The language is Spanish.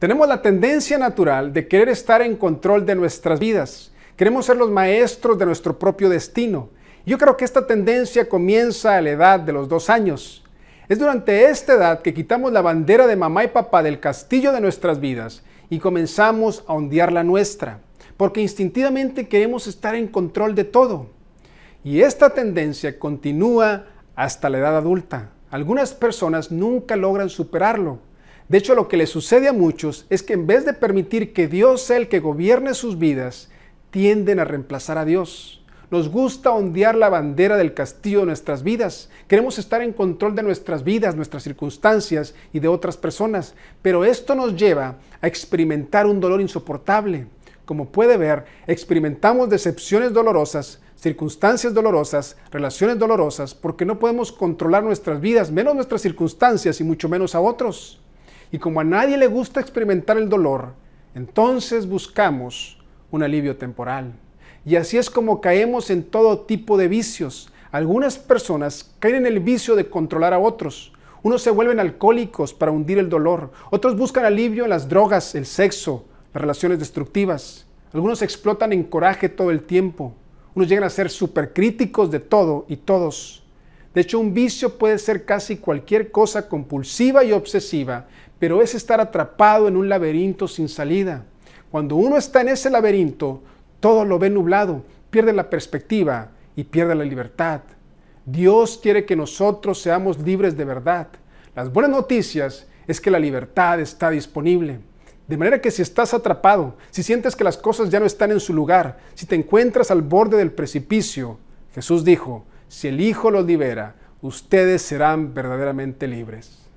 Tenemos la tendencia natural de querer estar en control de nuestras vidas. Queremos ser los maestros de nuestro propio destino. Yo creo que esta tendencia comienza a la edad de los dos años. Es durante esta edad que quitamos la bandera de mamá y papá del castillo de nuestras vidas y comenzamos a ondear la nuestra, porque instintivamente queremos estar en control de todo. Y esta tendencia continúa hasta la edad adulta. Algunas personas nunca logran superarlo de hecho, lo que le sucede a muchos es que en vez de permitir que Dios sea el que gobierne sus vidas, tienden a reemplazar a Dios. Nos gusta ondear la bandera del castillo de nuestras vidas. Queremos estar en control de nuestras vidas, nuestras circunstancias y de otras personas. Pero esto nos lleva a experimentar un dolor insoportable. Como puede ver, experimentamos decepciones dolorosas, circunstancias dolorosas, relaciones dolorosas, porque no podemos controlar nuestras vidas, menos nuestras circunstancias y mucho menos a otros. Y como a nadie le gusta experimentar el dolor, entonces buscamos un alivio temporal. Y así es como caemos en todo tipo de vicios. Algunas personas caen en el vicio de controlar a otros. Unos se vuelven alcohólicos para hundir el dolor. Otros buscan alivio en las drogas, el sexo, las relaciones destructivas. Algunos explotan en coraje todo el tiempo. Unos llegan a ser supercríticos de todo y todos. De hecho, un vicio puede ser casi cualquier cosa compulsiva y obsesiva, pero es estar atrapado en un laberinto sin salida. Cuando uno está en ese laberinto, todo lo ve nublado, pierde la perspectiva y pierde la libertad. Dios quiere que nosotros seamos libres de verdad. Las buenas noticias es que la libertad está disponible. De manera que si estás atrapado, si sientes que las cosas ya no están en su lugar, si te encuentras al borde del precipicio, Jesús dijo, si el Hijo los libera, ustedes serán verdaderamente libres.